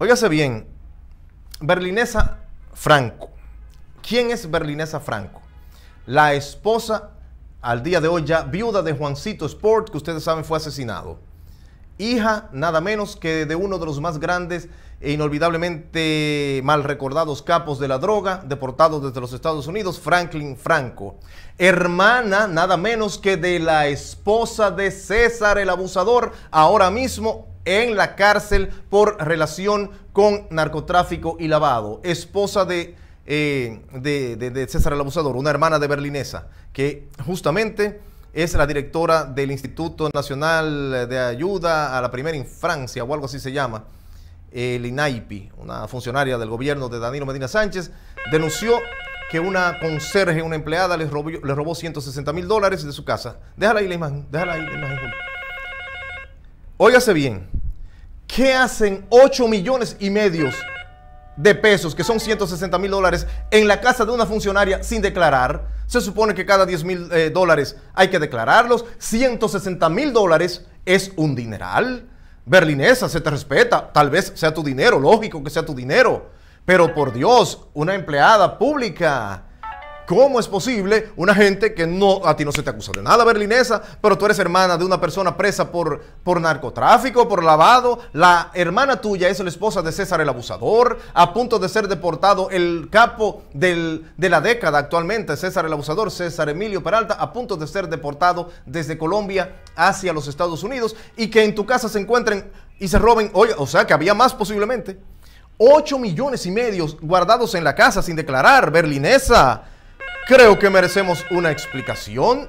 Óigase bien, Berlinesa Franco. ¿Quién es Berlinesa Franco? La esposa, al día de hoy ya viuda de Juancito Sport, que ustedes saben fue asesinado. Hija nada menos que de uno de los más grandes e inolvidablemente mal recordados capos de la droga, deportados desde los Estados Unidos, Franklin Franco. Hermana nada menos que de la esposa de César el abusador, ahora mismo en la cárcel por relación con narcotráfico y lavado. Esposa eh, de, de, César el Abusador, una hermana de Berlinesa, que justamente es la directora del Instituto Nacional de Ayuda a la Primera Infancia, o algo así se llama, el INAIPI, una funcionaria del gobierno de Danilo Medina Sánchez, denunció que una conserje, una empleada, les robó, les robó 160 mil dólares de su casa. Déjala ahí la imagen, déjala ahí la imagen. Óigase bien, ¿Qué hacen 8 millones y medios de pesos, que son 160 mil dólares, en la casa de una funcionaria sin declarar? Se supone que cada 10 mil eh, dólares hay que declararlos. 160 mil dólares es un dineral. Berlinesa, se te respeta. Tal vez sea tu dinero, lógico que sea tu dinero. Pero por Dios, una empleada pública ¿cómo es posible una gente que no, a ti no se te acusa de nada, berlinesa, pero tú eres hermana de una persona presa por, por narcotráfico, por lavado? La hermana tuya es la esposa de César el Abusador, a punto de ser deportado el capo de la década actualmente, César el Abusador, César Emilio Peralta, a punto de ser deportado desde Colombia hacia los Estados Unidos y que en tu casa se encuentren y se roben, o sea que había más posiblemente. 8 millones y medio guardados en la casa sin declarar, berlinesa. Creo que merecemos una explicación.